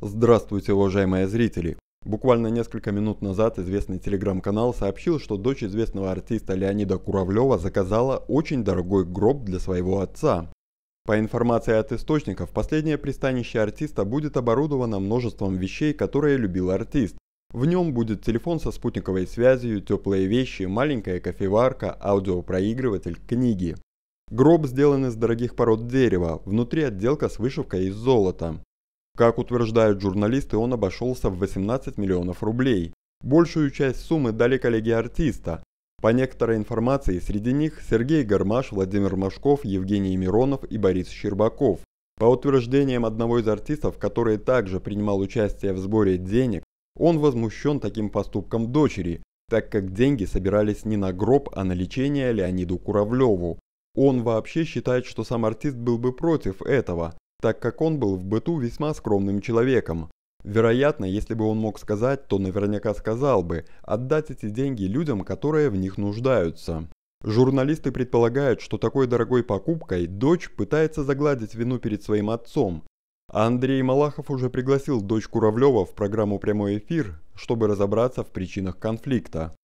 Здравствуйте, уважаемые зрители! Буквально несколько минут назад известный телеграм-канал сообщил, что дочь известного артиста Леонида Куравлева заказала очень дорогой гроб для своего отца. По информации от источников, последнее пристанище артиста будет оборудовано множеством вещей, которые любил артист. В нем будет телефон со спутниковой связью, теплые вещи, маленькая кофеварка, аудиопроигрыватель, книги. Гроб сделан из дорогих пород дерева, внутри отделка с вышивкой из золота. Как утверждают журналисты, он обошелся в 18 миллионов рублей. Большую часть суммы дали коллеги артиста. По некоторой информации, среди них Сергей Гармаш, Владимир Машков, Евгений Миронов и Борис Щербаков. По утверждениям одного из артистов, который также принимал участие в сборе денег, он возмущен таким поступком дочери, так как деньги собирались не на гроб, а на лечение Леониду Куравлеву. Он вообще считает, что сам артист был бы против этого, так как он был в быту весьма скромным человеком. Вероятно, если бы он мог сказать, то наверняка сказал бы отдать эти деньги людям, которые в них нуждаются. Журналисты предполагают, что такой дорогой покупкой дочь пытается загладить вину перед своим отцом. А Андрей Малахов уже пригласил дочь Куравлева в программу «Прямой эфир», чтобы разобраться в причинах конфликта.